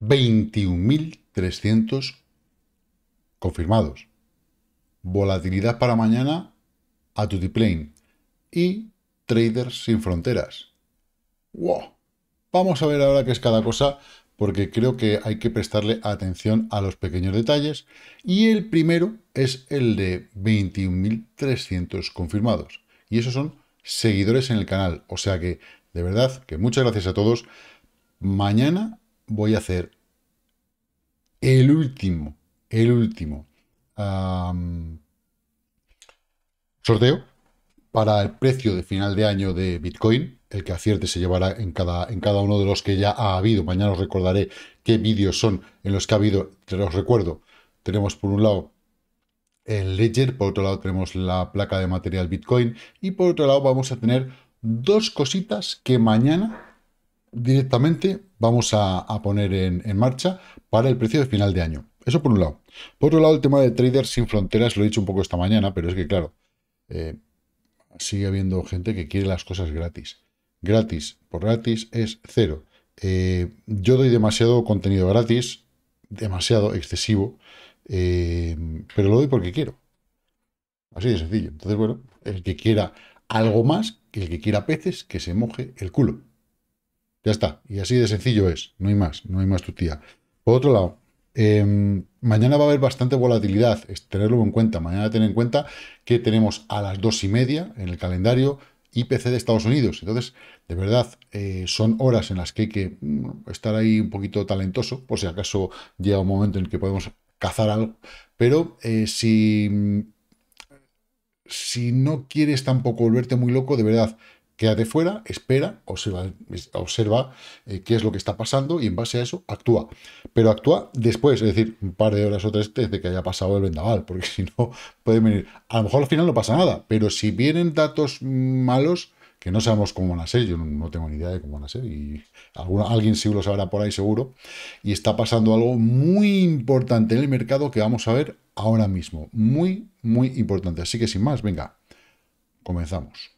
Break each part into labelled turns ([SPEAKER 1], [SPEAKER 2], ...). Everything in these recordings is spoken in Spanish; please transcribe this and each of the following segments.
[SPEAKER 1] 21.300 confirmados. Volatilidad para mañana a plane y Traders sin fronteras. ¡Wow! Vamos a ver ahora qué es cada cosa porque creo que hay que prestarle atención a los pequeños detalles y el primero es el de 21.300 confirmados y esos son seguidores en el canal, o sea que de verdad que muchas gracias a todos. Mañana voy a hacer el último, el último sorteo para el precio de final de año de Bitcoin. El que acierte se llevará en cada, en cada uno de los que ya ha habido. Mañana os recordaré qué vídeos son en los que ha habido. Te los recuerdo. Tenemos por un lado el Ledger, por otro lado tenemos la placa de material Bitcoin y por otro lado vamos a tener dos cositas que mañana directamente vamos a, poner en, marcha para el precio de final de año. Eso por un lado. Por otro lado, el tema de traders sin fronteras, lo he dicho un poco esta mañana, pero es que claro, eh, sigue habiendo gente que quiere las cosas gratis. Gratis por gratis es cero. Eh, yo doy demasiado contenido gratis, demasiado excesivo, eh, pero lo doy porque quiero. Así de sencillo. Entonces, bueno, el que quiera algo más, el que quiera peces, que se moje el culo. Ya está. Y así de sencillo es. No hay más. No hay más tu tía. Por otro lado, em, mañana va a haber bastante volatilidad. Es tenerlo en cuenta. Mañana tener en cuenta que tenemos a las dos y media en el calendario IPC de Estados Unidos. Entonces, de verdad, eh, son horas en las que hay que mm, estar ahí un poquito talentoso, por si acaso llega un momento en que podemos cazar algo. Pero eh, si, mm, si no quieres tampoco volverte muy loco, de verdad, Quédate fuera, espera, observa, observa eh, qué es lo que está pasando y en base a eso actúa. Pero actúa después, es decir, un par de horas o tres desde que haya pasado el vendaval, porque si no puede venir. A lo mejor al final no pasa nada, pero si vienen datos malos, que no sabemos cómo van a ser, yo no, tengo ni idea de cómo van a ser, y alguien sí lo sabrá por ahí seguro, y está pasando algo muy importante en el mercado que vamos a ver ahora mismo, muy, muy importante. Así que sin más, venga, comenzamos.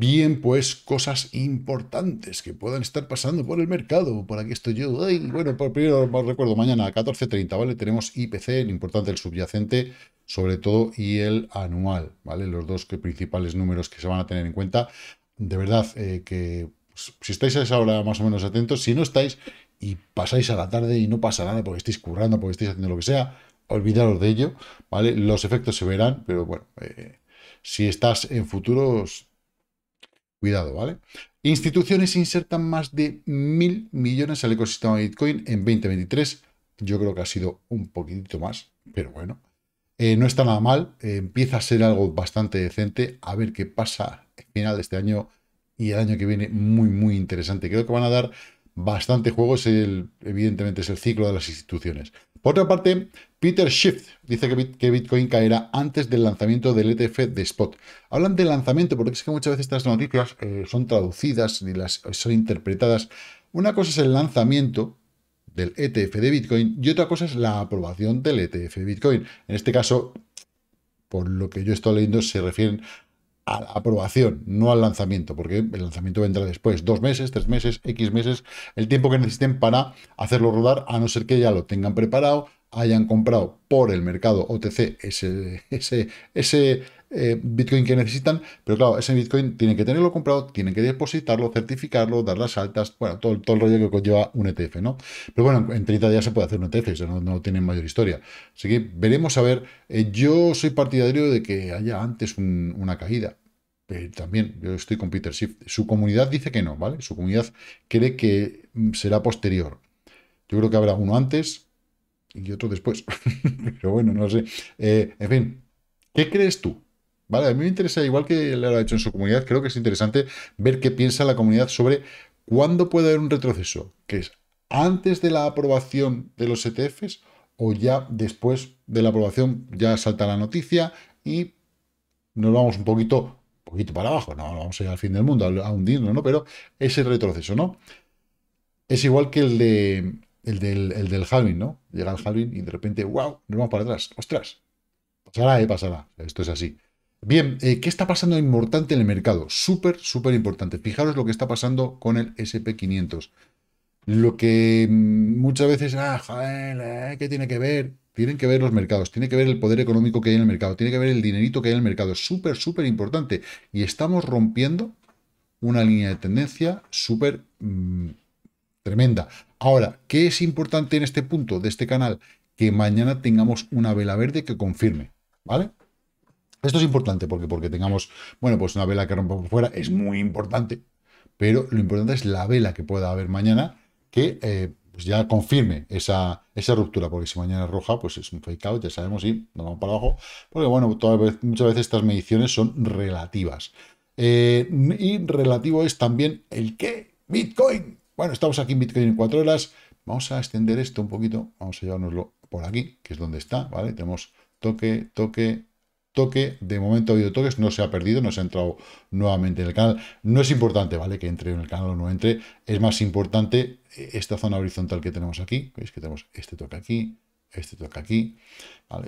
[SPEAKER 1] Bien, pues cosas importantes que puedan estar pasando por el mercado. Por aquí estoy yo. bueno, por primero os recuerdo, mañana a 14.30, ¿vale? Tenemos IPC, el importante, el subyacente, sobre todo, y el anual, ¿vale? Los dos que, principales números que se van a tener en cuenta. De verdad, eh, que pues, si estáis a esa hora más o menos atentos, si no estáis y pasáis a la tarde y no pasa nada porque estáis currando, porque estáis haciendo lo que sea, olvidaros de ello, ¿vale? Los efectos se verán, pero bueno, eh, si estás en futuros Cuidado, ¿vale? Instituciones insertan más de mil millones al ecosistema de Bitcoin en 2023. Yo creo que ha sido un poquitito más, pero bueno. Eh, no está nada mal, eh, empieza a ser algo bastante decente. A ver qué pasa al final de este año y el año que viene, muy, muy interesante. Creo que van a dar bastante juego, el, evidentemente es el ciclo de las instituciones. Por otra parte, Peter Schiff dice que, Bitcoin caerá antes del lanzamiento del ETF de Spot. Hablan de lanzamiento porque es que muchas veces estas noticias eh, son traducidas y las son interpretadas. Una cosa es el lanzamiento del ETF de Bitcoin y otra cosa es la aprobación del ETF de Bitcoin. En este caso, por lo que yo estoy leyendo, se refieren a la aprobación, no al lanzamiento, porque el lanzamiento vendrá después, dos meses, tres meses, X meses, el tiempo que necesiten para hacerlo rodar, a no ser que ya lo tengan preparado, hayan comprado por el mercado OTC ese, ese, ese eh, Bitcoin que necesitan, pero claro, ese Bitcoin tienen que tenerlo comprado, tienen que depositarlo, certificarlo, dar las altas, bueno, todo, el rollo que conlleva un ETF, ¿no? Pero bueno, en 30 días se puede hacer un ETF, eso no, tienen tiene mayor historia. Así que veremos a ver, eh, yo soy partidario de que haya antes una caída. pero también, yo estoy con Peter Shift. Su comunidad dice que no, ¿vale? Su comunidad cree que mm, será posterior. Yo creo que habrá uno antes y otro después. Pero bueno, no sé. Eh, en fin, ¿qué crees tú? ¿Vale? A mí me interesa, igual que lo ha hecho en su comunidad, creo que es interesante ver qué piensa la comunidad sobre cuándo puede haber un retroceso, que es antes de la aprobación de los ETFs o ya después de la aprobación ya salta la noticia y nos vamos un poquito, poquito para abajo, no, no vamos a ir al fin del mundo, a hundirnos, ¿no? Pero ese retroceso, ¿no? Es igual que el de el del, el del ¿no? Llega el halving y de repente, wow, nos vamos para atrás. ¡Ostras! Pasará, eh, pasará. Esto es así. Bien, eh, ¿qué está pasando importante en el mercado? Súper, súper importante. Fijaros lo que está pasando con el SP500. Lo que muchas veces, ah, eh, ¿qué tiene que ver? Tienen que ver los mercados, tiene que ver el poder económico que hay en el mercado, tiene que ver el dinerito que hay en el mercado. Súper, súper importante. Y estamos rompiendo una línea de tendencia súper mm, tremenda. Ahora, ¿qué es importante en este punto de este canal? Que mañana tengamos una vela verde que confirme, ¿vale? Esto es importante porque, porque tengamos, bueno, pues una vela que rompa por fuera es muy importante, pero lo importante es la vela que pueda haber mañana que eh, pues ya confirme esa, esa ruptura, porque si mañana es roja, pues es un fake out, ya sabemos, y nos vamos para abajo, porque bueno, muchas veces estas mediciones son relativas. Eh, y relativo es también el que Bitcoin. Bueno, estamos aquí en Bitcoin en cuatro horas, vamos a extender esto un poquito, vamos a llevárnoslo por aquí, que es donde está, ¿vale? Tenemos toque, toque, toque, de momento ha habido toques, no se ha perdido, no se ha entrado nuevamente en el canal. No es importante, ¿vale? Que entre en el canal o no entre. Es más importante esta zona horizontal que tenemos aquí. Veis que tenemos este toque aquí, este toque aquí.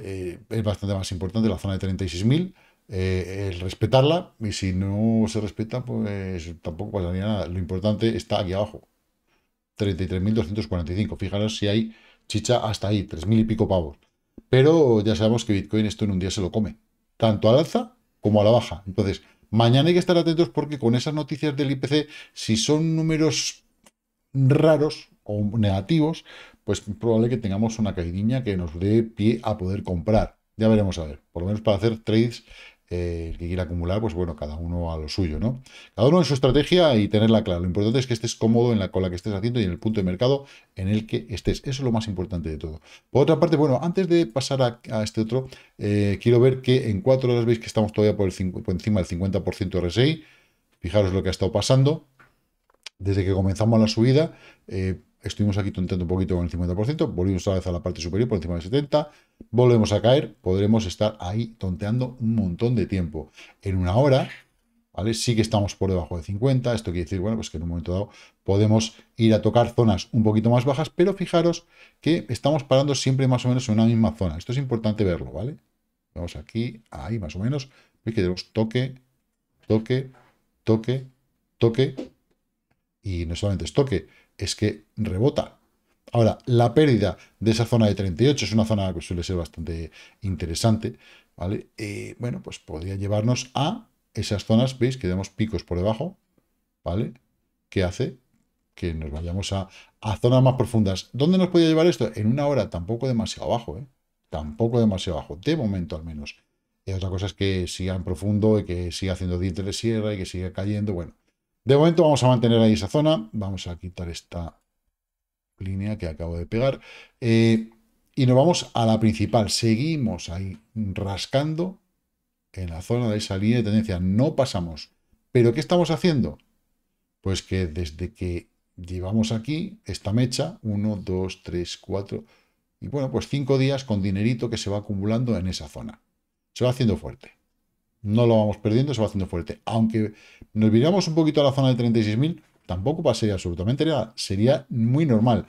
[SPEAKER 1] Eh, es bastante más importante la zona de 36.000. Eh, el respetarla y si no se respeta pues tampoco pasaría nada lo importante está aquí abajo 33.245 fijaros si hay chicha hasta ahí 3.000 y pico pavos pero ya sabemos que Bitcoin esto en un día se lo come tanto al alza como a la baja. Entonces, mañana hay que estar atentos porque con esas noticias del IPC, si son números raros o negativos, pues probable que tengamos una caída que nos dé pie a poder comprar. Ya veremos a ver, por lo menos para hacer trades eh, el que quiera acumular, pues bueno, cada uno a lo suyo, ¿no? Cada uno en su estrategia y tenerla clara. Lo importante es que estés cómodo en la cola que estés haciendo y en el punto de mercado en el que estés. Eso es lo más importante de todo. Por otra parte, bueno, antes de pasar a, este otro, eh, quiero ver que en cuatro horas veis que estamos todavía por, el encima del 50% RSI. Fijaros lo que ha estado pasando desde que comenzamos la subida. Eh, estuvimos aquí tonteando un poquito con el 50%, volvimos otra vez a la parte superior por encima del 70%, volvemos a caer, podremos estar ahí tonteando un montón de tiempo. En una hora, ¿vale? Sí que estamos por debajo de 50, esto quiere decir, bueno, pues que en un momento dado podemos ir a tocar zonas un poquito más bajas, pero fijaros que estamos parando siempre más o menos en una misma zona. Esto es importante verlo, ¿vale? Vamos aquí, ahí más o menos, veis que tenemos toque, toque, toque, toque, y no solamente es toque, es que rebota. Ahora, la pérdida de esa zona de 38 es una zona que suele ser bastante interesante, ¿vale? Eh, bueno, pues podría llevarnos a esas zonas, ¿veis? Que tenemos picos por debajo, ¿vale? ¿Qué hace? Que nos vayamos a, zonas más profundas. ¿Dónde nos podría llevar esto? En una hora, tampoco demasiado abajo ¿eh? Tampoco demasiado abajo de momento al menos. Y otra cosa es que siga profundo y que siga haciendo dientes de sierra y que siga cayendo, bueno. De momento vamos a mantener ahí esa zona. Vamos a quitar esta línea que acabo de pegar. Eh, y nos vamos a la principal. Seguimos ahí rascando en la zona de esa línea de tendencia. No pasamos. ¿Pero qué estamos haciendo? Pues que desde que llevamos aquí esta mecha, 1, 2, 3, 4, y bueno, pues 5 días con dinerito que se va acumulando en esa zona. Se va haciendo fuerte no lo vamos perdiendo, se va haciendo fuerte. Aunque nos viramos un poquito a la zona de 36.000, tampoco pasaría absolutamente nada, sería muy normal.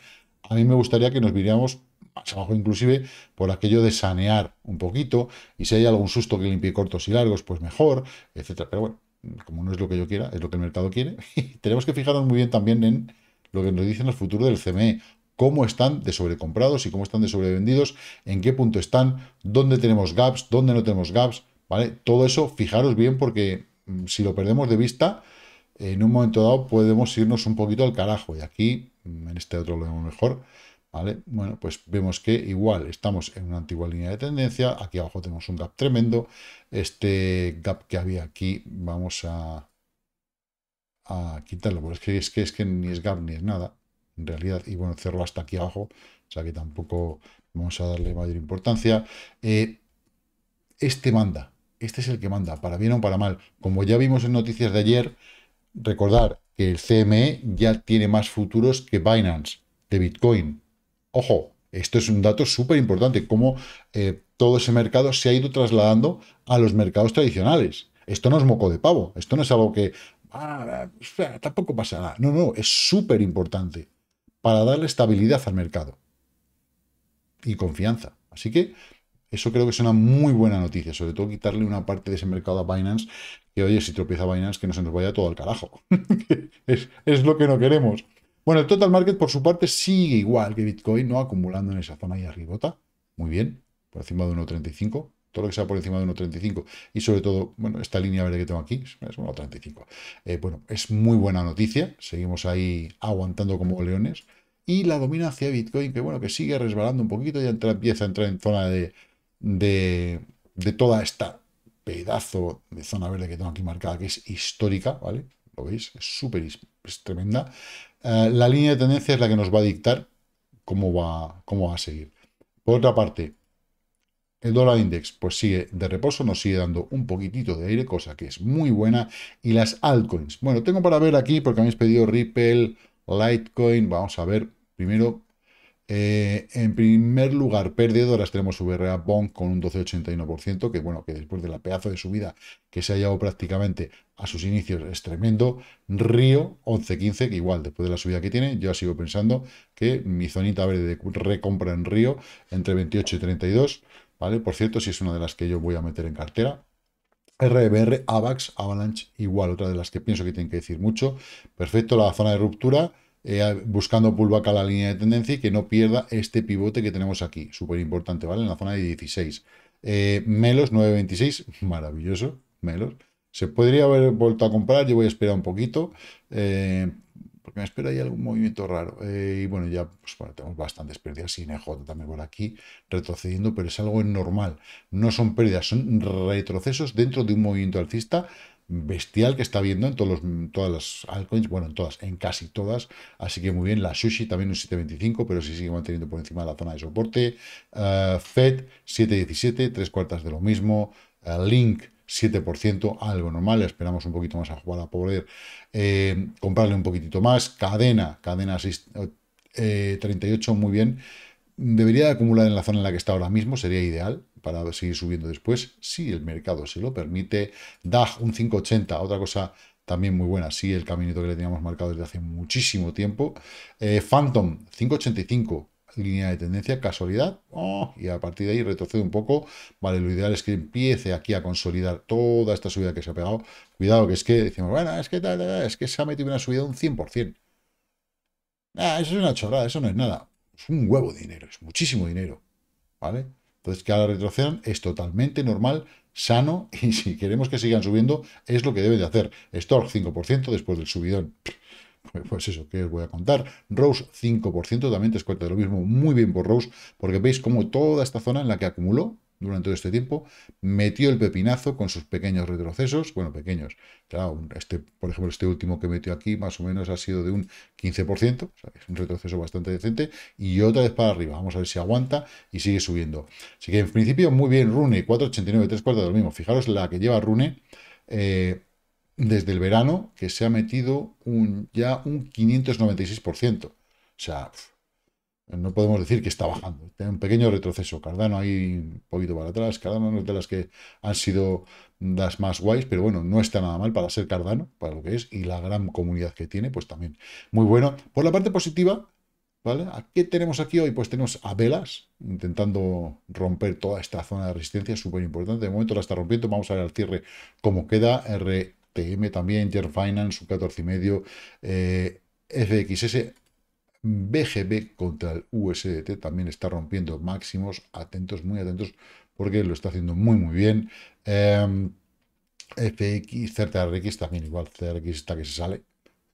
[SPEAKER 1] A mí me gustaría que nos viramos más abajo inclusive por aquello de sanear un poquito y si hay algún susto que limpie cortos y largos, pues mejor, etcétera. Pero bueno, como no es lo que yo quiera, es lo que el mercado quiere. tenemos que fijarnos muy bien también en lo que nos dicen el futuro del CME, cómo están de sobrecomprados y cómo están de sobrevendidos, en qué punto están, dónde tenemos gaps, dónde no tenemos gaps. ¿vale? Todo eso, fijaros bien, porque mm, si lo perdemos de vista, en un momento dado podemos irnos un poquito al carajo. Y aquí, mm, en este otro lo vemos mejor, ¿vale? Bueno, pues vemos que igual estamos en una antigua línea de tendencia. Aquí abajo tenemos un gap tremendo. Este gap que había aquí, vamos a, a quitarlo, porque es que, es que, ni es gap ni es nada, en realidad. Y bueno, cerró hasta aquí abajo, o sea que tampoco vamos a darle mayor importancia. Eh, este manda, este es el que manda, para bien o para mal. Como ya vimos en noticias de ayer, recordar que el CME ya tiene más futuros que Binance de Bitcoin. Ojo, esto es un dato súper importante, como eh, todo ese mercado se ha ido trasladando a los mercados tradicionales. Esto no es moco de pavo, esto no es algo que ah, tampoco pasa nada. No, no, es súper importante para darle estabilidad al mercado y confianza. Así que eso creo que es una muy buena noticia, sobre todo quitarle una parte de ese mercado a Binance, que oye, si tropieza Binance, que no se nos vaya todo al carajo. es, es, lo que no queremos. Bueno, el total market por su parte sigue igual que Bitcoin, ¿no? Acumulando en esa zona ahí arribota. Muy bien, por encima de 1.35. Todo lo que sea por encima de 1.35 y sobre todo, bueno, esta línea verde que tengo aquí es 1.35. Eh, bueno, es muy buena noticia. Seguimos ahí aguantando como leones. Y la dominancia de Bitcoin, que bueno, que sigue resbalando un poquito, ya empieza a entrar en zona de de, toda esta pedazo de zona verde que tengo aquí marcada, que es histórica, ¿vale? ¿Lo veis? Es súper, es tremenda. Eh, la línea de tendencia es la que nos va a dictar cómo va, cómo va a seguir. Por otra parte, el dólar index pues sigue de reposo, nos sigue dando un poquitito de aire, cosa que es muy buena. Y las altcoins. Bueno, tengo para ver aquí, porque habéis pedido Ripple, Litecoin. Vamos a ver primero eh, en primer lugar, perdedoras tenemos VRA Bond con un 12,81%, que bueno, que después de la pedazo de subida que se ha llevado prácticamente a sus inicios es tremendo. Río 11,15, que igual después de la subida que tiene, yo sigo pensando que mi zonita verde de recompra en Río entre 28 y 32, ¿vale? Por cierto, si es una de las que yo voy a meter en cartera, RBR, AVAX, Avalanche, igual, otra de las que pienso que tienen que decir mucho. Perfecto, la zona de ruptura eh, buscando pullback a la línea de tendencia y que no pierda este pivote que tenemos aquí, súper importante, ¿vale? En la zona de 16. Eh, Melos 9.26, maravilloso, Melos. Se podría haber vuelto a comprar, yo voy a esperar un poquito, eh, porque me espera ahí algún movimiento raro. Eh, y bueno, ya pues, bueno, tenemos bastantes pérdidas, EJ también por aquí, retrocediendo, pero es algo normal. No son pérdidas, son retrocesos dentro de un movimiento alcista bestial que está viendo en todos los, todas las altcoins, bueno, en todas, en casi todas. Así que muy bien, la Sushi también un 7.25, pero sí sigue manteniendo por encima de la zona de soporte. Eh, Fed 7.17, tres cuartas de lo mismo. Eh, Link 7%, algo normal, esperamos un poquito más a jugar a poder eh, comprarle un poquitito más. Cadena, cadena 38, muy bien. Debería acumular en la zona en la que está ahora mismo, sería ideal, para seguir subiendo después, si el mercado se lo permite. DAG un 580, otra cosa también muy buena, sí, el caminito que le teníamos marcado desde hace muchísimo tiempo. Eh, Phantom 585, línea de tendencia, casualidad, oh, y a partir de ahí retrocede un poco, vale, lo ideal es que empiece aquí a consolidar toda esta subida que se ha pegado, cuidado que es que decimos, bueno, es que, es que se ha metido una subida de un 100%, eso es una chorrada, eso no es nada, es un huevo de dinero, es muchísimo dinero, ¿vale? Entonces, que ahora retrocedan es totalmente normal, sano, y si queremos que sigan subiendo, es lo que deben de hacer. Stork 5% después del subidón. Pues eso, que os voy a contar. Rose 5% también te cuenta de lo mismo. Muy bien por Rose, porque veis como toda esta zona en la que acumuló, durante todo este tiempo, metió el pepinazo con sus pequeños retrocesos, bueno, pequeños, este, por ejemplo, este último que metió aquí más o menos ha sido de un 15%, es un retroceso bastante decente, y otra vez para arriba, vamos a ver si aguanta y sigue subiendo. Así que en principio muy bien Rune, 4,89, 3 cuartos de lo mismo, fijaros la que lleva Rune, eh, desde el verano, que se ha metido un, ya un 596%, o sea... No podemos decir que está bajando. Tiene un pequeño retroceso. Cardano ahí un poquito para atrás. Cardano es de las que han sido las más guays, pero bueno, no está nada mal para ser Cardano, para lo que es, y la gran comunidad que tiene, pues también muy bueno. Por la parte positiva, ¿vale? ¿A qué tenemos aquí hoy? Pues tenemos a Velas intentando romper toda esta zona de resistencia, súper importante. De momento la está rompiendo. Vamos a ver al cierre cómo queda. RTM también, Jer Finance, un 14,5. FXS BGB contra el USDT también está rompiendo máximos. Atentos, muy atentos, porque lo está haciendo muy, muy bien. Em, FX, ZRX, también igual, CRX está que se sale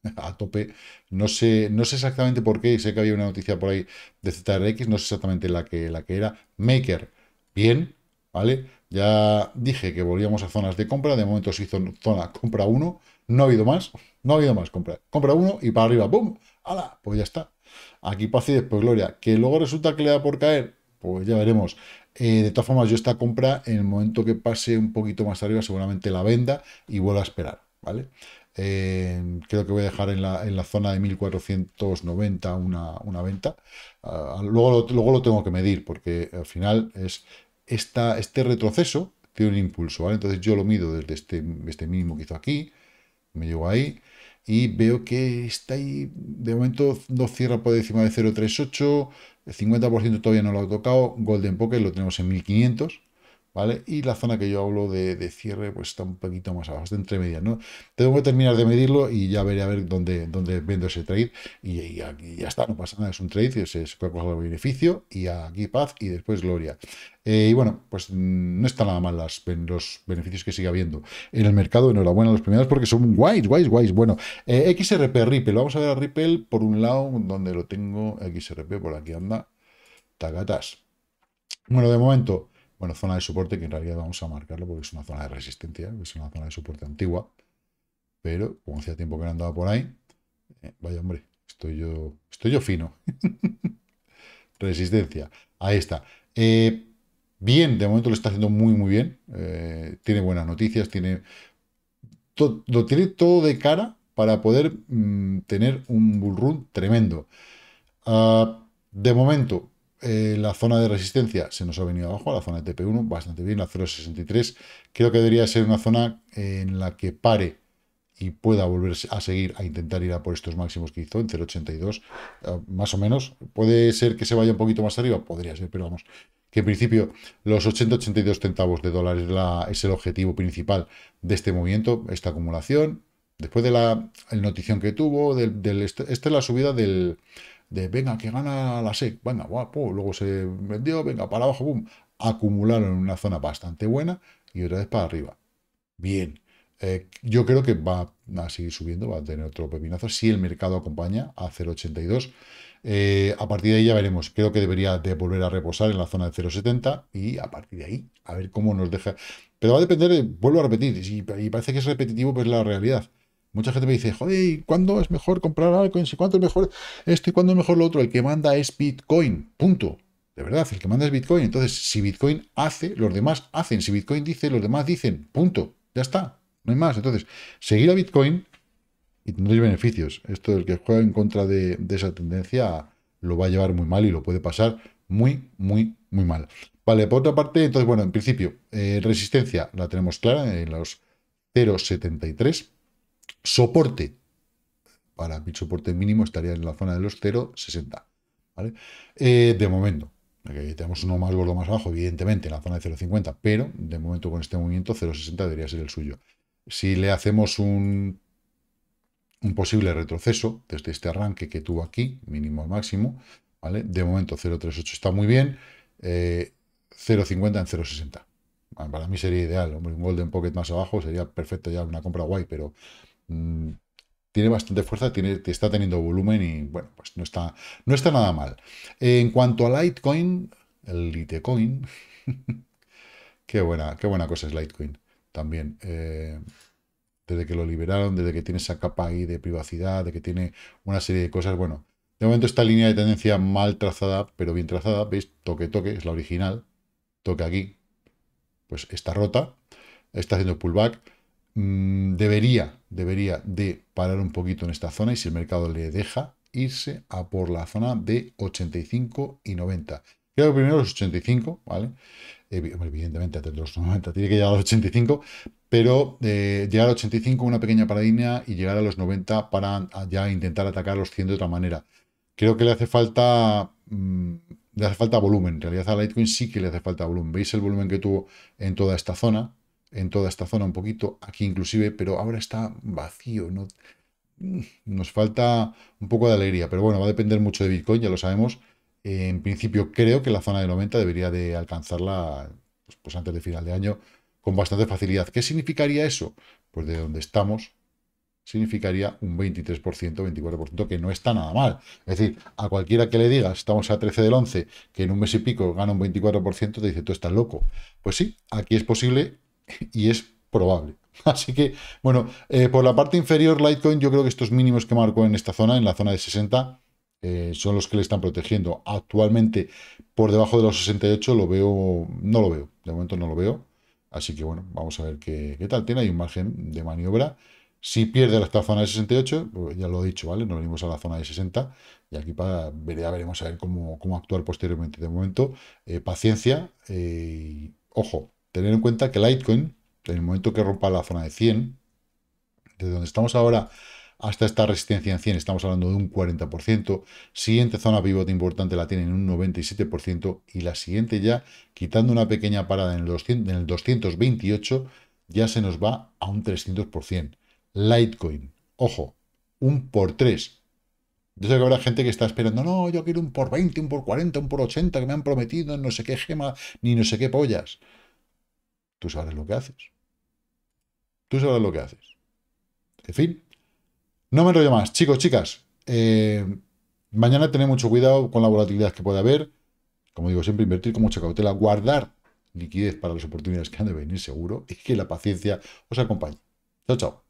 [SPEAKER 1] a tope. No sé, no sé exactamente por qué, sé que había una noticia por ahí de ZRX, no sé exactamente la que, la que era. Maker, bien, ¿vale? Ya dije que volvíamos a zonas de compra, de momento se hizo zona compra 1, no ha habido más, no ha habido más compra. Compra 1 y para arriba, ¡boom! ¡Hala! Pues ya está. Aquí paz y después gloria. Que luego resulta que le da por caer, pues ya veremos. Eh, de todas formas, yo esta compra, en el momento que pase un poquito más arriba, seguramente la venda y vuelva a esperar, ¿vale? Eh, creo que voy a dejar en la, en la zona de 1490 una, una venta. Ah, luego, lo, luego lo tengo que medir, porque al final es esta, este retroceso tiene un impulso, ¿vale? Entonces yo lo mido desde este, este mínimo que hizo aquí, me llevo ahí, y veo que está ahí, de momento no cierra por encima de 0.38, el 50% todavía no lo ha tocado, Golden Pocket lo tenemos en 1500, ¿Vale? Y la zona que yo hablo de, de, cierre pues está un poquito más abajo, está entre medias, ¿no? Tengo que terminar de medirlo y ya veré a ver dónde, dónde vendo ese trade y, aquí ya está, no pasa nada, es un trade, se puede coger el beneficio y aquí paz y después gloria. Eh, y bueno, pues mm, no está nada mal las, los beneficios que sigue habiendo en el mercado. Enhorabuena a los primeros porque son guays, guays, guays. Bueno, eh, XRP, Ripple, vamos a ver a Ripple por un lado, donde lo tengo, XRP, por aquí anda, tagatas. Bueno, de momento, bueno, zona de soporte que en realidad vamos a marcarlo porque es una zona de resistencia, es una zona de soporte antigua, pero como hacía tiempo que no andaba por ahí, eh, vaya hombre, estoy yo, estoy yo fino. resistencia, ahí está. Eh, bien, de momento lo está haciendo muy, muy bien, eh, tiene buenas noticias, tiene todo, lo tiene todo de cara para poder mm, tener un bull run tremendo. Ah, de momento, eh, la zona de resistencia se nos ha venido abajo, la zona de TP1, bastante bien, la 0.63. Creo que debería ser una zona en la que pare y pueda volver a seguir, a intentar ir a por estos máximos que hizo en 0.82, ah, más o menos. Puede ser que se vaya un poquito más arriba, podría ser, pero vamos, que en principio los 80-82 centavos de dólares es, el objetivo principal de este movimiento, esta acumulación. Después de la notición que tuvo, este, esta es la subida del, de venga, que gana la SEC, venga, guapo, luego se vendió, venga, para abajo, acumularon en una zona bastante buena y otra vez para arriba. Bien, eh, yo creo que va a seguir subiendo, va a tener otro pepinazo, si el mercado acompaña a 0,82. Eh, a partir de ahí ya veremos, creo que debería de volver a reposar en la zona de 0,70 y a partir de ahí, a ver cómo nos deja. Pero va a depender, eh, vuelvo a repetir, y, y parece que es repetitivo, pues la realidad Mucha gente me dice, joder, cuándo es mejor comprar algo? ¿Y cuándo es mejor esto y cuándo es mejor lo otro? El que manda es Bitcoin, punto. De verdad, el que manda es Bitcoin. Entonces, si Bitcoin hace, los demás hacen. Si Bitcoin dice, los demás dicen, punto. Ya está, no hay más. Entonces, seguir a Bitcoin y tendréis beneficios. Esto del que juega en contra de, esa tendencia lo va a llevar muy mal y lo puede pasar muy, muy, muy mal. Vale, por otra parte, entonces, bueno, en principio, eh, resistencia la tenemos clara en los 0,73 soporte. Para mi soporte mínimo estaría en la zona de los 0,60. ¿vale? Eh, de momento. tenemos uno más gordo más abajo, evidentemente, en la zona de 0,50, pero de momento con este movimiento 0,60 debería ser el suyo. Si le hacemos un, un posible retroceso desde este arranque que tuvo aquí, mínimo al máximo, ¿vale? De momento 0,38 está muy bien, 0,50 eh, en 0,60. para mí sería ideal, hombre, un Golden Pocket más abajo sería perfecto ya una compra guay, pero Mm, tiene bastante fuerza, tiene, está teniendo volumen y bueno, pues no está, no está nada mal. En cuanto a Litecoin, el Litecoin, qué, buena, qué buena cosa es Litecoin también. Eh, desde que lo liberaron, desde que tiene esa capa ahí de privacidad, de que tiene una serie de cosas, bueno, de momento esta línea de tendencia mal trazada, pero bien trazada, veis, toque, toque, es la original, toque aquí, pues está rota, está haciendo pullback, Mm, debería, debería de parar un poquito en esta zona y si el mercado le deja irse a por la zona de 85 y 90. Creo que primero los 85, ¿vale? Eh, evidentemente, los 90 tiene que llegar a los 85, pero eh, llegar a 85 una pequeña paradigma y llegar a los 90 para ya intentar atacar los 100 de otra manera. Creo que le hace falta mm, le hace falta volumen. En realidad a Litecoin sí que le hace falta volumen. ¿Veis el volumen que tuvo en toda esta zona? en toda esta zona, un poquito aquí inclusive, pero ahora está vacío, ¿no? Mm, nos falta un poco de alegría, pero bueno, va a depender mucho de Bitcoin, ya lo sabemos. Eh, en principio creo que la zona de 90 debería de alcanzarla pues, pues, antes de final de año con bastante facilidad. ¿Qué significaría eso? Pues de donde estamos significaría un 23%, 24%, que no está nada mal. Es decir, a cualquiera que le diga estamos a 13 del 11, que en un mes y pico gana un 24%, te dice, tú estás loco. Pues sí, aquí es posible y es probable. Así que, bueno, eh, por la parte inferior, Litecoin, yo creo que estos mínimos que marcó en esta zona, en la zona de 60, eh, son los que le están protegiendo. Actualmente, por debajo de los 68, lo veo, no lo veo, de momento no lo veo. Así que, bueno, vamos a ver qué, qué tal. Tiene Hay un margen de maniobra. Si pierde esta zona de 68, pues ya lo he dicho, ¿vale? Nos venimos a la zona de 60 y aquí para, veremos a ver cómo, cómo actuar posteriormente. De momento, eh, paciencia, ojo, tener en cuenta que Litecoin, en el momento que rompa la zona de 100, desde donde estamos ahora hasta esta resistencia en 100, estamos hablando de un 40%, siguiente zona pivote importante la tiene en un 97% y la siguiente ya, quitando una pequeña parada en el, en el 228, ya se nos va a un 300%. Litecoin, ojo, un por 3, yo sé que habrá gente que está esperando, no, yo quiero un por 20, un por 40, un por 80 que me han prometido, no sé qué gema, ni no sé qué pollas. Tú sabes lo que haces. Tú sabes lo que haces. En fin, no me enrollo más. Chicos, chicas, eh, mañana tened mucho cuidado con la volatilidad que puede haber. Como digo siempre, invertir con mucha cautela, guardar liquidez para las oportunidades que han de venir seguro y que la paciencia os acompañe. Chao, chao.